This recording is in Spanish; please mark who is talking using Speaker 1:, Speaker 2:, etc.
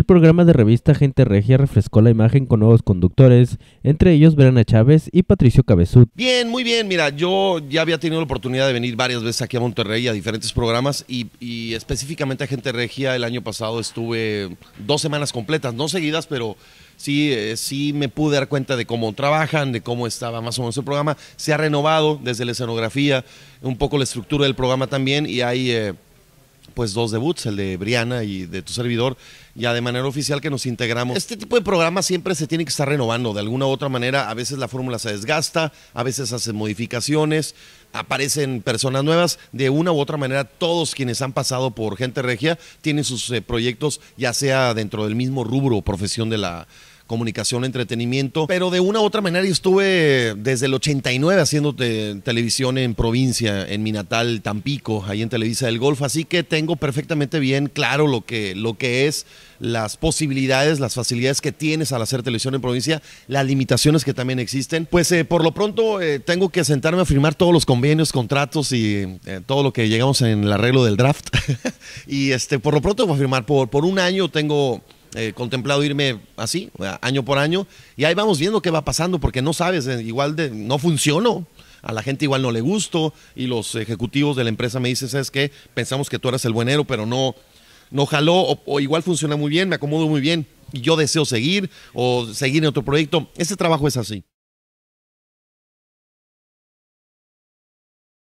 Speaker 1: El programa de revista Gente Regia refrescó la imagen con nuevos conductores, entre ellos Verana Chávez y Patricio Cabezud.
Speaker 2: Bien, muy bien. Mira, yo ya había tenido la oportunidad de venir varias veces aquí a Monterrey a diferentes programas y, específicamente a Gente Regia el año pasado estuve dos semanas completas, no seguidas, pero sí, eh, sí me pude dar cuenta de cómo trabajan, de cómo estaba más o menos el programa. Se ha renovado desde la escenografía, un poco la estructura del programa también y hay... Eh, pues dos debuts, el de Briana y de tu servidor, ya de manera oficial que nos integramos. Este tipo de programa siempre se tiene que estar renovando de alguna u otra manera. A veces la fórmula se desgasta, a veces hacen modificaciones, aparecen personas nuevas. De una u otra manera, todos quienes han pasado por Gente Regia tienen sus eh, proyectos, ya sea dentro del mismo rubro o profesión de la comunicación, entretenimiento, pero de una u otra manera yo estuve desde el 89 haciendo televisión en provincia, en mi natal Tampico, ahí en Televisa del Golfo, así que tengo perfectamente bien claro lo que, lo que es las posibilidades, las facilidades que tienes al hacer televisión en provincia, las limitaciones que también existen. Pues eh, por lo pronto eh, tengo que sentarme a firmar todos los convenios, contratos y eh, todo lo que llegamos en el arreglo del draft. y este, por lo pronto voy a firmar por, por un año, tengo He contemplado irme así, año por año, y ahí vamos viendo qué va pasando, porque no sabes, eh, igual de, no funcionó, a la gente igual no le gustó, y los ejecutivos de la empresa me dicen, ¿sabes qué? Pensamos que tú eres el buenero, pero no, no jaló, o, o igual funciona muy bien, me acomodo muy bien, y yo deseo seguir, o seguir
Speaker 1: en otro proyecto, ese trabajo es así.